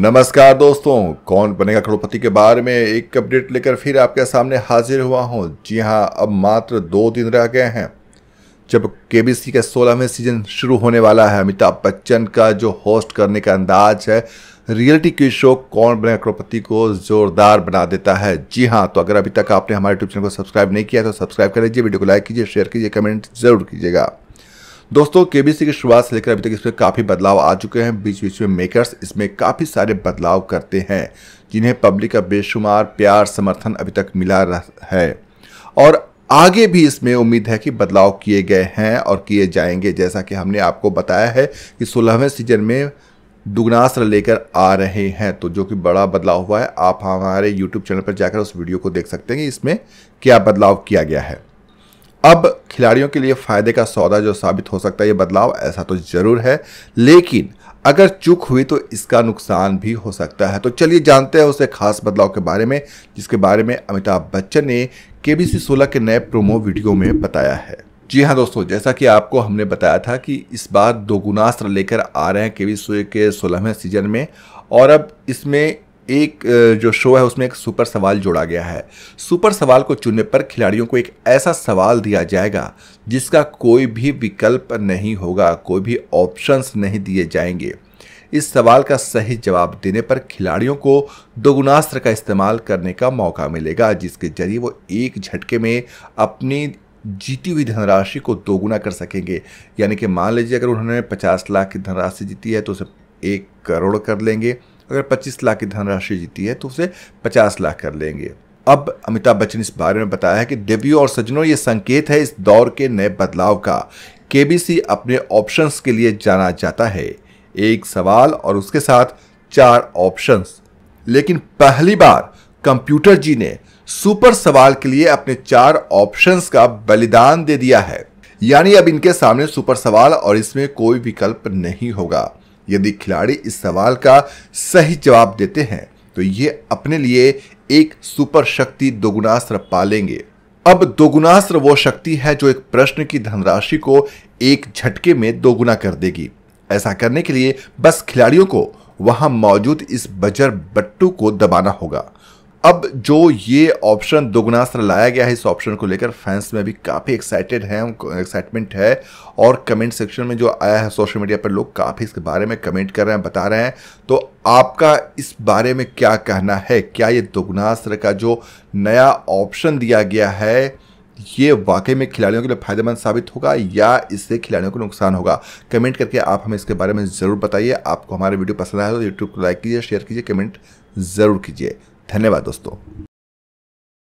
नमस्कार दोस्तों कौन बनेगा करोड़पति के बारे में एक अपडेट लेकर फिर आपके सामने हाजिर हुआ हूं जी हां अब मात्र दो दिन रह गए हैं जब केबीसी का सोलहवें सीजन शुरू होने वाला है अमिताभ बच्चन का जो होस्ट करने का अंदाज है रियलिटी के शो कौन बनेगा करोड़पति को जोरदार बना देता है जी हाँ तो अगर अभी तक आपने हमारे यूट्यूब चैनल को सब्सक्राइब नहीं किया तो सब्सक्राइब कर लीजिए वीडियो को लाइक कीजिए शेयर कीजिए कमेंट जरूर कीजिएगा दोस्तों केबीसी की शुरुआत से लेकर अभी तक इसमें काफ़ी बदलाव आ चुके हैं बीच बीच में मेकर्स इसमें काफ़ी सारे बदलाव करते हैं जिन्हें पब्लिक का बेशुमार प्यार समर्थन अभी तक मिला है और आगे भी इसमें उम्मीद है कि बदलाव किए गए हैं और किए जाएंगे जैसा कि हमने आपको बताया है कि सोलहवें सीजन में दुगनास्त्र लेकर आ रहे हैं तो जो कि बड़ा बदलाव हुआ है आप हमारे यूट्यूब चैनल पर जाकर उस वीडियो को देख सकते हैं कि इसमें क्या बदलाव किया गया है अब खिलाड़ियों के लिए फ़ायदे का सौदा जो साबित हो सकता है ये बदलाव ऐसा तो ज़रूर है लेकिन अगर चूक हुई तो इसका नुकसान भी हो सकता है तो चलिए जानते हैं उसे खास बदलाव के बारे में जिसके बारे में अमिताभ बच्चन ने के बी सी सोलह के नए प्रोमो वीडियो में बताया है जी हाँ दोस्तों जैसा कि आपको हमने बताया था कि इस बार दो गुनास्त्र लेकर आ रहे हैं के बी के सोलहवें सीजन में और अब इसमें एक जो शो है उसमें एक सुपर सवाल जोड़ा गया है सुपर सवाल को चुनने पर खिलाड़ियों को एक ऐसा सवाल दिया जाएगा जिसका कोई भी विकल्प नहीं होगा कोई भी ऑप्शंस नहीं दिए जाएंगे इस सवाल का सही जवाब देने पर खिलाड़ियों को दोगुनास्त्र का इस्तेमाल करने का मौका मिलेगा जिसके जरिए वो एक झटके में अपनी जीती हुई धनराशि को दोगुना कर सकेंगे यानी कि मान लीजिए अगर उन्होंने पचास लाख की धनराशि जीती है तो उसे एक करोड़ कर लेंगे अगर 25 लाख की धनराशि जीती है तो उसे 50 लाख कर लेंगे अब अमिताभ बच्चन इस बारे में बताया है कि डेब्यू और सजनों ये संकेत है इस दौर के नए बदलाव का केबीसी अपने ऑप्शंस के लिए जाना जाता है एक सवाल और उसके साथ चार ऑप्शंस लेकिन पहली बार कंप्यूटर जी ने सुपर सवाल के लिए अपने चार ऑप्शंस का बलिदान दे दिया है यानी अब इनके सामने सुपर सवाल और इसमें कोई विकल्प नहीं होगा यदि खिलाड़ी इस सवाल का सही जवाब देते हैं तो ये अपने लिए एक सुपर शक्ति दोगुनास्त्र पालेंगे अब दोगुनास्त्र वो शक्ति है जो एक प्रश्न की धनराशि को एक झटके में दोगुना कर देगी ऐसा करने के लिए बस खिलाड़ियों को वहां मौजूद इस बजर बट्टू को दबाना होगा अब जो ये ऑप्शन दोगुनास्त्र लाया गया है इस ऑप्शन को लेकर फैंस में भी काफ़ी एक्साइटेड हैं एक्साइटमेंट है और कमेंट सेक्शन में जो आया है सोशल मीडिया पर लोग काफ़ी इसके बारे में कमेंट कर रहे हैं बता रहे हैं तो आपका इस बारे में क्या कहना है क्या ये दोगुनास्त्र का जो नया ऑप्शन दिया गया है ये वाकई में खिलाड़ियों के लिए फायदेमंद साबित होगा या इससे खिलाड़ियों को नुकसान होगा कमेंट करके आप हमें इसके बारे में ज़रूर बताइए आपको हमारे वीडियो पसंद आया तो यूट्यूब को लाइक कीजिए शेयर कीजिए कमेंट ज़रूर कीजिए धन्यवाद दोस्तों